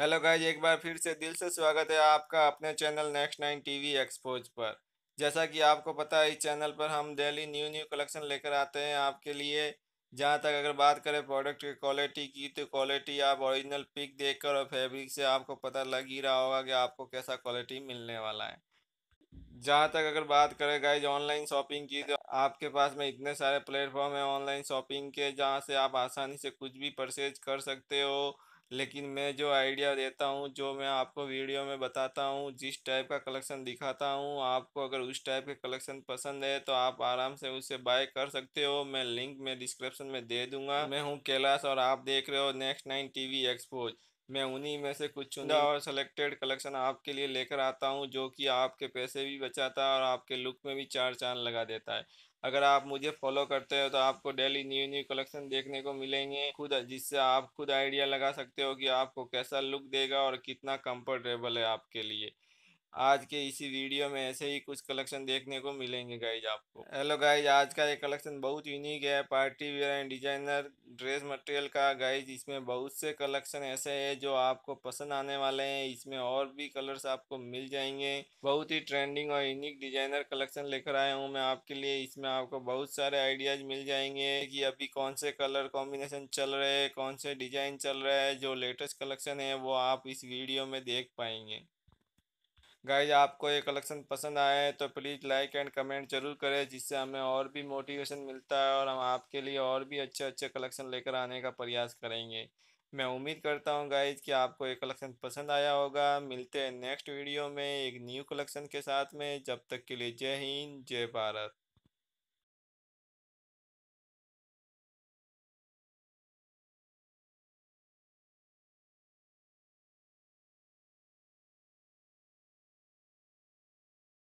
Hello guys एक बार फिर से दिल से स्वागत है आपका अपने channel next nine TV expose पर जैसा कि आपको पता है इस चैनल पर हम डेली न्यू न्यू कलेक्शन लेकर आते हैं आपके लिए जहाँ तक अगर बात करें प्रोडक्ट की क्वालिटी की तो क्वालिटी आप ओरिजिनल पिक देखकर और फैब्रिक से आपको पता लग ही रहा होगा कि आपको कैसा क्वालिटी मिलने वाला है जहाँ तक अगर बात करें गाइज ऑनलाइन शॉपिंग की तो आपके पास में इतने सारे प्लेटफॉर्म हैं ऑनलाइन शॉपिंग के जहाँ से आप आसानी से कुछ भी परचेज कर सकते हो लेकिन मैं जो आइडिया देता हूँ जो मैं आपको वीडियो में बताता हूँ जिस टाइप का कलेक्शन दिखाता हूँ आपको अगर उस टाइप के कलेक्शन पसंद है तो आप आराम से उसे बाय कर सकते हो मैं लिंक में डिस्क्रिप्शन में दे दूंगा मैं हूँ कैलाश और आप देख रहे हो नेक्स्ट नाइन टीवी एक्सपोज मैं उन्हीं में से कुछ चुना हम्म। और सेलेक्टेड कलेक्शन आपके लिए लेकर आता हूँ जो कि आपके पैसे भी बचाता है और आपके लुक में भी चार चांद लगा देता है अगर आप मुझे फॉलो करते हो तो आपको डेली न्यू न्यू कलेक्शन देखने को मिलेंगे खुद जिससे आप खुद आइडिया लगा सकते हो कि आपको कैसा लुक देगा और कितना कंफर्टेबल है आपके लिए आज के इसी वीडियो में ऐसे ही कुछ कलेक्शन देखने को मिलेंगे गाइज आपको हेलो गाइज आज का ये कलेक्शन बहुत यूनिक है party wear and designer dress material का गाइज इसमें बहुत से कलेक्शन ऐसे हैं जो आपको पसंद आने वाले हैं इसमें और भी कलर्स आपको मिल जाएंगे बहुत ही ट्रेंडिंग और यूनिक डिजाइनर कलेक्शन लेकर आया हूँ मैं आपके लिए इसमें आपको बहुत सारे आइडियाज मिल जाएंगे कि अभी कौन से कलर कॉम्बिनेशन चल रहे हैं कौन से डिजाइन चल रहे हैं जो लेटेस्ट कलेक्शन है वो आप इस वीडियो में देख पाएंगे गाइज आपको ये कलेक्शन पसंद आए तो प्लीज़ लाइक एंड कमेंट जरूर करें जिससे हमें और भी मोटिवेशन मिलता है और हम आपके लिए और भी अच्छे अच्छे कलेक्शन लेकर आने का प्रयास करेंगे मैं उम्मीद करता हूँ गाइज कि आपको ये कलेक्शन पसंद आया होगा मिलते हैं नेक्स्ट वीडियो में एक न्यू कलेक्शन के साथ में जब तक के लिए जय हिंद जय भारत